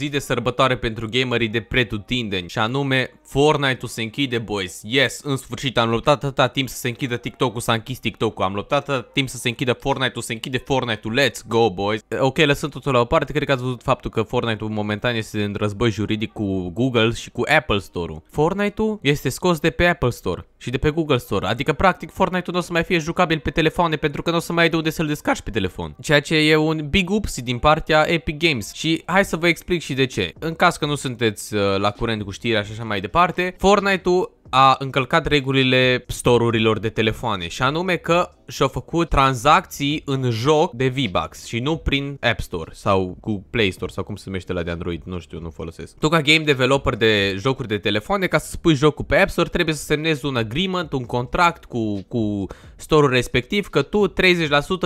zi de sărbătoare pentru gamerii de pretutindeni și anume Fortnite-ul se închide, boys. Yes, în sfârșit am luptat atâta timp să se închidă TikTok-ul, s-a închis TikTok-ul, am luptat atâta timp să se închidă Fortnite-ul, se închide Fortnite-ul, let's go, boys. Eh, ok, lăsând totul la o parte, cred că ați văzut faptul că Fortnite-ul momentan este în război juridic cu Google și cu Apple Store-ul. Fortnite-ul este scos de pe Apple Store și de pe Google Store. Adică, practic, Fortnite-ul nu o să mai fie jucabil pe telefoane pentru că nu o să mai ai de unde să-l descarci pe telefon. Ceea ce e un big upsi din partea Epic Games. Și hai să vă explic și de ce. În caz că nu sunteți uh, la curent cu știrea și așa mai departe, Fortnite-ul a încălcat regulile storurilor de telefoane și anume că și-au făcut tranzacții în joc de V-Bucks și nu prin App Store sau cu Play Store sau cum se numește la de Android, nu știu, nu folosesc. Tu ca game developer de jocuri de telefoane, ca să spui jocul pe App Store, trebuie să semnezi un agreement, un contract cu, cu store-ul respectiv că tu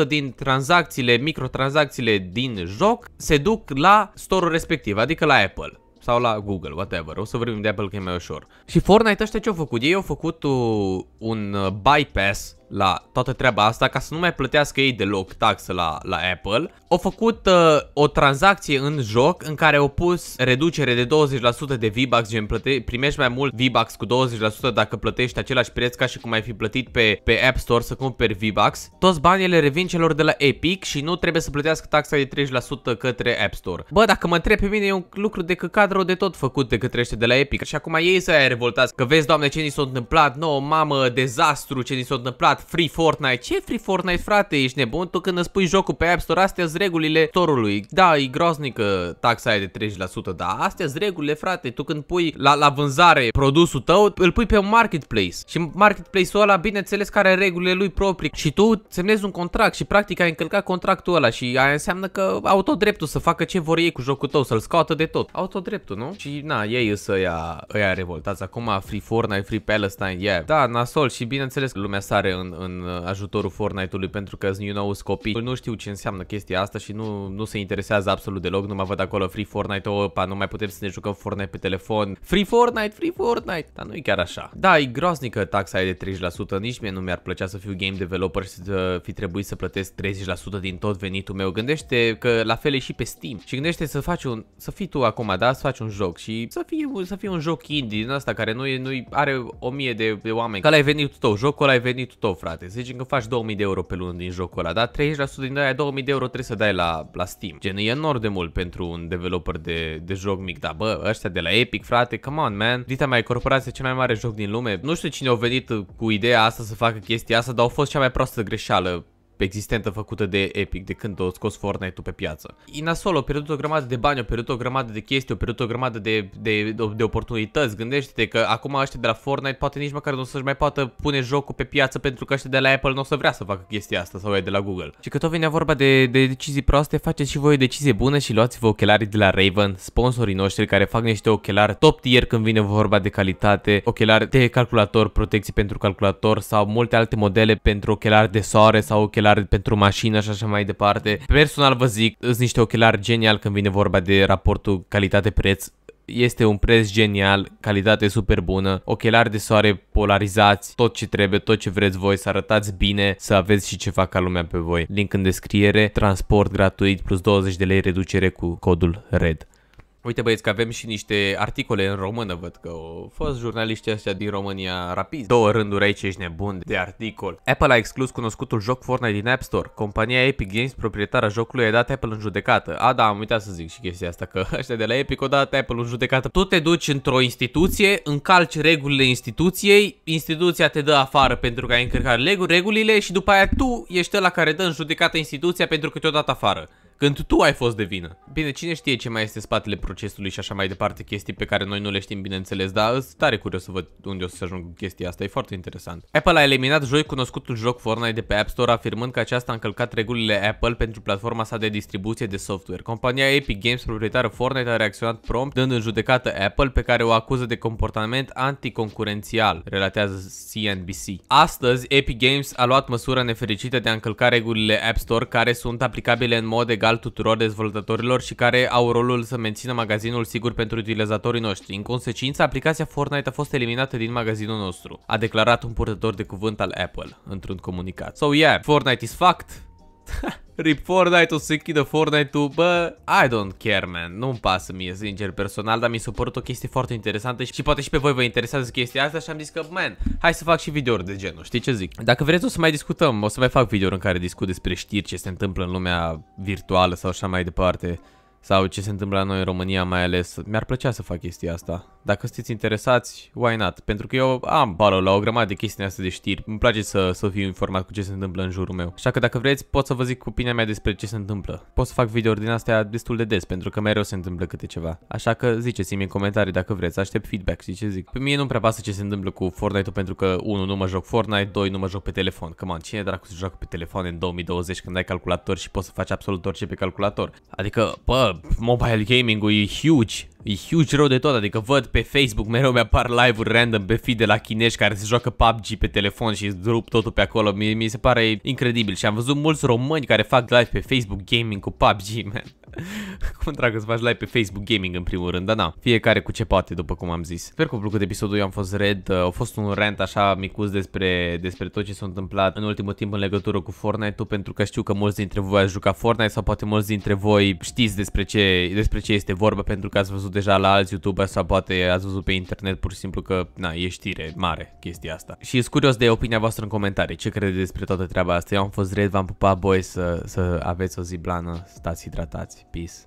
30% din tranzacțiile, microtransacțiile din joc se duc la store-ul respectiv, adică la Apple sau la Google, whatever. O să vorbim de Apple că e mai ușor. Și Fortnite ăștia ce au făcut? Ei au făcut uh, un uh, bypass la toată treaba asta ca să nu mai plătească ei deloc taxă la, la Apple, au făcut uh, o tranzacție în joc în care au pus reducere de 20% de V-Bucks, gen plăte- primești mai mult V-Bucks cu 20% dacă plătești același preț ca și cum ai fi plătit pe, pe App Store să cumperi V-Bucks. Toți banii le revin celor de la Epic și nu trebuie să plătească taxa de 30% către App Store. Bă, dacă mă întreb pe mine, e un lucru de căcadro de tot făcut de către ăștia de la Epic. Și acum ei să ai revoltați că vezi, doamne, ce ni s-a întâmplat, nouă, mamă, dezastru, ce ni s-a întâmplat, Free Fortnite. Ce Free Fortnite, frate? Ești nebun? Tu când îți pui jocul pe App Store, astea sunt regulile torului. Da, e groznică uh, taxa aia de 30%, dar astea sunt regulile, frate. Tu când pui la, la vânzare produsul tău, îl pui pe un marketplace. Și marketplace-ul ăla, bineînțeles, care are regulile lui proprii. Și tu semnezi un contract și practic ai încălcat contractul ăla și aia înseamnă că au tot dreptul să facă ce vor ei cu jocul tău, să-l scoată de tot. Au tot dreptul, nu? Și na, ei să ia, ia revoltați acum, Free Fortnite, Free Palestine, yeah. Da, nasol și bineînțeles că lumea sare în în, în ajutorul Fortnite-ului pentru că you know, copii. Nu știu ce înseamnă chestia asta și nu, nu se interesează absolut deloc, nu mai văd acolo Free Fortnite, opa, nu mai putem să ne jucăm Fortnite pe telefon. Free Fortnite, Free Fortnite! Dar nu e chiar așa. Da, e groaznică taxa e de 30%, nici mie nu mi-ar plăcea să fiu game developer și să fi trebuit să plătesc 30% din tot venitul meu. Gândește că la fel e și pe Steam și gândește să faci un, să fii tu acum, da, să faci un joc și să fie, să fie un joc indie din asta care nu, e, nu e, are o mie de, de oameni. Că ai venit tot jocul ai venit tot tău, frate. Să zicem că faci 2000 de euro pe lună din jocul ăla, dar 30% din aia 2000 de euro trebuie să dai la, la Steam. Gen, e enorm de mult pentru un developer de, de joc mic, dar bă, ăștia de la Epic, frate, come on, man. Dita mai corporație cel mai mare joc din lume. Nu știu cine au venit cu ideea asta să facă chestia asta, dar au fost cea mai proastă greșeală existentă făcută de Epic de când o scos Fortnite-ul pe piață. Inasol, o pierdut o grămadă de bani, o pierdut o grămadă de chestii, o pierdut o grămadă de, de, de, oportunități. Gândește-te că acum ăștia de la Fortnite poate nici măcar nu să-și mai poată pune jocul pe piață pentru că ăștia de la Apple nu o să vrea să facă chestia asta sau e de la Google. Și că tot vine vorba de, de decizii proaste, faceți și voi o decizie bună și luați-vă ochelarii de la Raven, sponsorii noștri care fac niște ochelari top tier când vine vorba de calitate, ochelari de calculator, protecții pentru calculator sau multe alte modele pentru ochelari de soare sau ochelari ochelari pentru mașină și așa mai departe. Personal vă zic, sunt niște ochelari genial când vine vorba de raportul calitate-preț este un preț genial, calitate super bună, ochelari de soare polarizați, tot ce trebuie, tot ce vreți voi, să arătați bine, să aveți și ceva ca lumea pe voi. Link în descriere, transport gratuit plus 20 de lei reducere cu codul RED. Uite băieți că avem și niște articole în română, văd că au fost jurnaliștii astea din România rapid. Două rânduri aici ești nebun de articol. Apple a exclus cunoscutul joc Fortnite din App Store. Compania Epic Games, proprietara jocului, a dat Apple în judecată. A, da, am uitat să zic și chestia asta, că ăștia de la Epic au dat Apple în judecată. Tu te duci într-o instituție, încalci regulile instituției, instituția te dă afară pentru că ai încărcat regulile și după aia tu ești la care dă în judecată instituția pentru că te-o dat afară când tu ai fost de vină. Bine, cine știe ce mai este spatele procesului și așa mai departe, chestii pe care noi nu le știm bineînțeles, dar sunt tare curios să văd unde o să ajung chestia asta, e foarte interesant. Apple a eliminat joi cunoscutul joc Fortnite de pe App Store, afirmând că aceasta a încălcat regulile Apple pentru platforma sa de distribuție de software. Compania Epic Games, proprietară Fortnite, a reacționat prompt, dând în judecată Apple, pe care o acuză de comportament anticoncurențial, relatează CNBC. Astăzi, Epic Games a luat măsura nefericită de a încălca regulile App Store, care sunt aplicabile în mod egal legal tuturor dezvoltătorilor și care au rolul să mențină magazinul sigur pentru utilizatorii noștri. În consecință, aplicația Fortnite a fost eliminată din magazinul nostru, a declarat un purtător de cuvânt al Apple într-un comunicat. So yeah, Fortnite is fucked! Rip Fortnite-ul, se închidă Fortnite-ul, bă, I don't care, man, nu-mi pasă mie, sincer, personal, dar mi s-a părut o chestie foarte interesantă și, poate și pe voi vă interesează chestia asta și am zis că, man, hai să fac și videouri de genul, știi ce zic? Dacă vreți o să mai discutăm, o să mai fac videouri în care discut despre știri, ce se întâmplă în lumea virtuală sau așa mai departe, sau ce se întâmplă la noi în România mai ales, mi-ar plăcea să fac chestia asta. Dacă sunteți interesați, why not? Pentru că eu am balo la o grămadă de chestii astea de știri. Îmi place să, să fiu informat cu ce se întâmplă în jurul meu. Așa că dacă vreți, pot să vă zic opinia mea despre ce se întâmplă. Pot să fac video din astea destul de des, pentru că mereu se întâmplă câte ceva. Așa că ziceți-mi în comentarii dacă vreți, aștept feedback și ce zic. Pe mie nu-mi prea pasă ce se întâmplă cu Fortnite-ul pentru că 1. Nu mă joc Fortnite, 2. Nu mă joc pe telefon. Că man, cine dracu se joacă pe telefon în 2020 când ai calculator și poți să faci absolut orice pe calculator? Adică, bă, mobile gaming-ul e huge. E huge rău de tot, adică văd pe Facebook mereu mi-apar live-uri random pe feed de la chinești care se joacă PUBG pe telefon și rup totul pe acolo, mi, mi se pare incredibil și am văzut mulți români care fac live pe Facebook gaming cu PUBG, man. cum dragă să faci live pe Facebook Gaming în primul rând, dar na, fiecare cu ce poate, după cum am zis. Sper că v-a plăcut episodul, eu am fost Red, uh, a fost un rant așa micuț despre, despre tot ce s-a întâmplat în ultimul timp în legătură cu Fortnite-ul, pentru că știu că mulți dintre voi ați jucat Fortnite sau poate mulți dintre voi știți despre ce, despre ce este vorba, pentru că ați văzut deja la alți YouTuber sau poate ați văzut pe internet pur și simplu că, na, e știre mare chestia asta. Și sunt curios de opinia voastră în comentarii, ce credeți despre toată treaba asta. Eu am fost Red, v-am pupat, boys, să, să aveți o zi blană, stați hidratați. Peace.